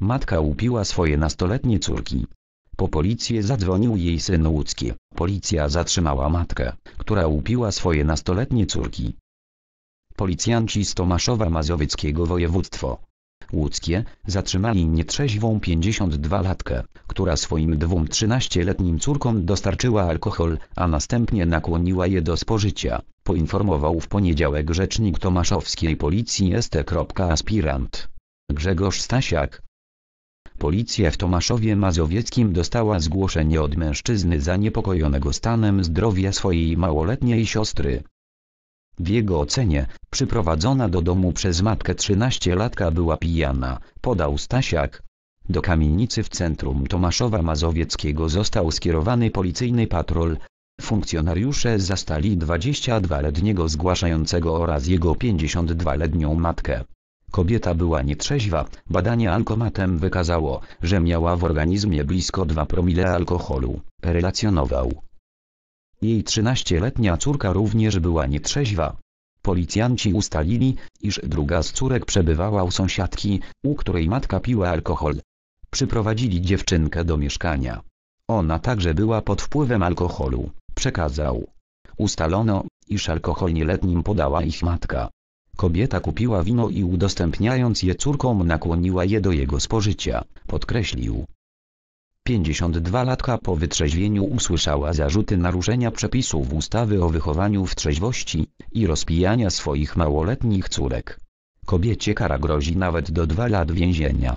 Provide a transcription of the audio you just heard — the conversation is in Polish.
Matka upiła swoje nastoletnie córki. Po policję zadzwonił jej syn łódzki. Policja zatrzymała matkę, która upiła swoje nastoletnie córki. Policjanci z Tomaszowa Mazowieckiego województwo łódzkie zatrzymali nietrzeźwą 52-latkę, która swoim dwóm 13-letnim córkom dostarczyła alkohol, a następnie nakłoniła je do spożycia, poinformował w poniedziałek rzecznik tomaszowskiej policji ST. Aspirant. Grzegorz Stasiak, Policja w Tomaszowie Mazowieckim dostała zgłoszenie od mężczyzny zaniepokojonego stanem zdrowia swojej małoletniej siostry. W jego ocenie, przyprowadzona do domu przez matkę 13-latka była pijana, podał Stasiak. Do kamienicy w centrum Tomaszowa Mazowieckiego został skierowany policyjny patrol. Funkcjonariusze zastali 22-letniego zgłaszającego oraz jego 52-letnią matkę. Kobieta była nietrzeźwa, badanie alkomatem wykazało, że miała w organizmie blisko 2 promile alkoholu, relacjonował. Jej 13-letnia córka również była nietrzeźwa. Policjanci ustalili, iż druga z córek przebywała u sąsiadki, u której matka piła alkohol. Przyprowadzili dziewczynkę do mieszkania. Ona także była pod wpływem alkoholu, przekazał. Ustalono, iż alkohol nieletnim podała ich matka. Kobieta kupiła wino i udostępniając je córkom nakłoniła je do jego spożycia, podkreślił. 52-latka po wytrzeźwieniu usłyszała zarzuty naruszenia przepisów ustawy o wychowaniu w trzeźwości i rozpijania swoich małoletnich córek. Kobiecie kara grozi nawet do 2 lat więzienia.